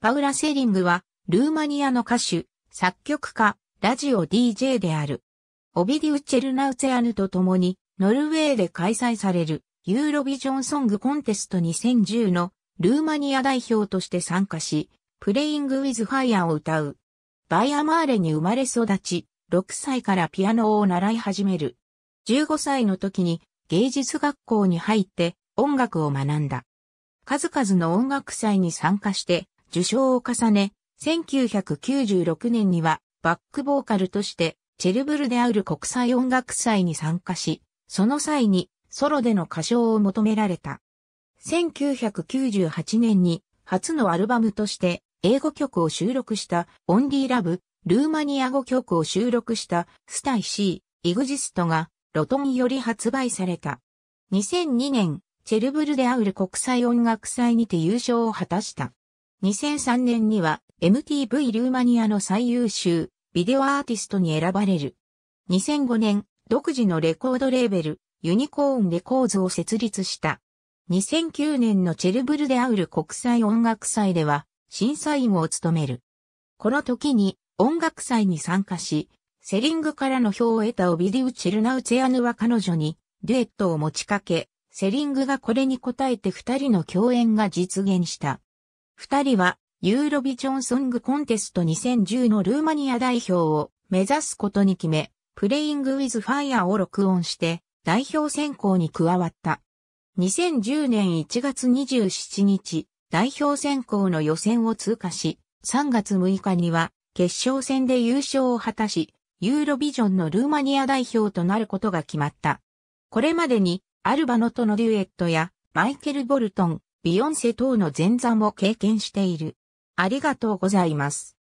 パウラ・セリングは、ルーマニアの歌手、作曲家、ラジオ DJ である。オビディウ・チェルナウツェアヌと共に、ノルウェーで開催される、ユーロビジョンソングコンテスト2010の、ルーマニア代表として参加し、プレイング・ウィズ・ファイアを歌う。バイアマーレに生まれ育ち、6歳からピアノを習い始める。15歳の時に芸術学校に入って音楽を学んだ。数々の音楽祭に参加して受賞を重ね、1996年にはバックボーカルとしてチェルブルである国際音楽祭に参加し、その際にソロでの歌唱を求められた。1998年に初のアルバムとして英語曲を収録したオンリーラブ、ルーマニア語曲を収録したスタイシー、イグジストがロトンより発売された。2002年、チェルブルでアウル国際音楽祭にて優勝を果たした。2003年には MTV ルーマニアの最優秀ビデオアーティストに選ばれる。2005年、独自のレコードレーベル、ユニコーンレコーズを設立した。2009年のチェルブルデアウル国際音楽祭では審査員を務める。この時に音楽祭に参加し、セリングからの票を得たオビディウ・チェルナウツェアヌは彼女にデュエットを持ちかけ、セリングがこれに応えて二人の共演が実現した。二人はユーロビジョンソングコンテスト2010のルーマニア代表を目指すことに決め、プレイング・ウィズ・ファイアを録音して代表選考に加わった。2010年1月27日、代表選考の予選を通過し、3月6日には決勝戦で優勝を果たし、ユーロビジョンのルーマニア代表となることが決まった。これまでにアルバノとのデュエットやマイケル・ボルトン、ビヨンセ等の前座も経験している。ありがとうございます。